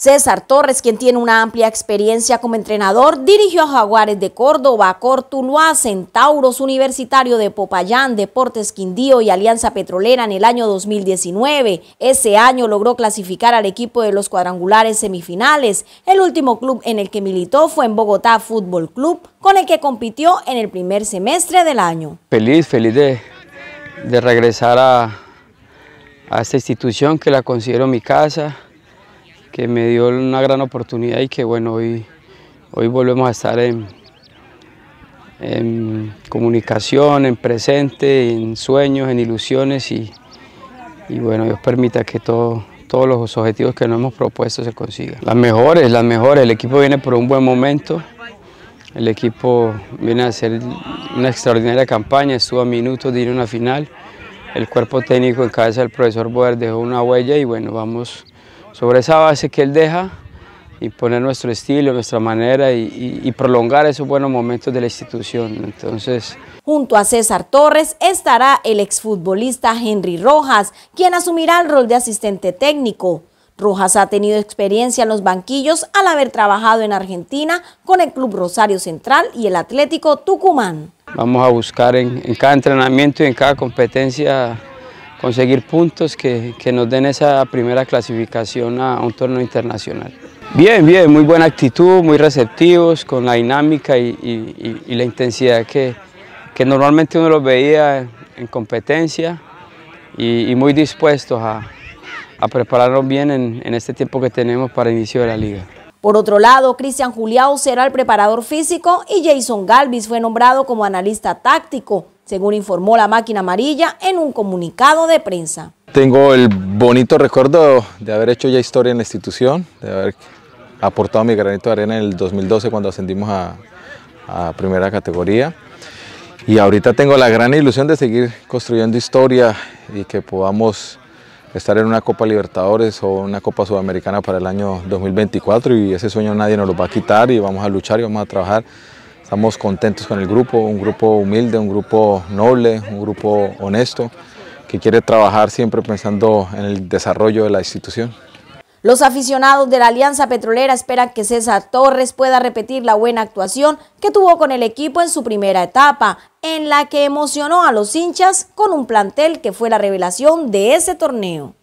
César Torres, quien tiene una amplia experiencia como entrenador, dirigió a Jaguares de Córdoba, Cortuluá, Centauros, Universitario de Popayán, Deportes Quindío y Alianza Petrolera en el año 2019. Ese año logró clasificar al equipo de los cuadrangulares semifinales. El último club en el que militó fue en Bogotá Fútbol Club, con el que compitió en el primer semestre del año. Feliz, feliz de, regresar a, a esta institución que la considero mi casa que me dio una gran oportunidad y que bueno, hoy, hoy volvemos a estar en, comunicación, en presente, en sueños, en ilusiones y, bueno, Dios permita que todos los objetivos que nos hemos propuesto se consigan. Las mejores, las mejores, el equipo viene por un buen momento, el equipo viene a hacer una extraordinaria campaña, estuvo a minutos de ir una final, el cuerpo técnico en cabeza del profesor Boer dejó una huella y bueno, vamos sobre esa base que él deja y poner nuestro estilo, nuestra manera y, prolongar esos buenos momentos de la institución. Entonces, Junto a César Torres estará el exfutbolista Henry Rojas, quien asumirá el rol de asistente técnico. Rojas ha tenido experiencia en los banquillos al haber trabajado en Argentina con el Club Rosario Central y el Atlético Tucumán. Vamos a buscar en cada entrenamiento y en cada competencia conseguir puntos que, nos den esa primera clasificación a un torneo internacional. Bien, bien, muy buena actitud, muy receptivos, con la dinámica y, la intensidad que, normalmente uno los veía en, competencia y, muy dispuestos a, a prepararnos bien en, en este tiempo que tenemos para inicio de la liga. Por otro lado, Cristian Juliao será el preparador físico y Jason Galvis fue nombrado como analista táctico según informó la máquina amarilla en un comunicado de prensa. Tengo el bonito recuerdo de haber hecho ya historia en la institución, de haber aportado mi granito de arena en el 2012 cuando ascendimos a, primera categoría. Y ahorita tengo la gran ilusión de seguir construyendo historia y que podamos estar en una Copa Libertadores o una Copa Sudamericana para el año 2024 y ese sueño nadie nos lo va a quitar y vamos a luchar y vamos a trabajar Estamos contentos con el grupo, un grupo humilde, un grupo noble, un grupo honesto, que quiere trabajar siempre pensando en el desarrollo de la institución. Los aficionados de la Alianza Petrolera esperan que César Torres pueda repetir la buena actuación que tuvo con el equipo en su primera etapa, en la que emocionó a los hinchas con un plantel que fue la revelación de ese torneo.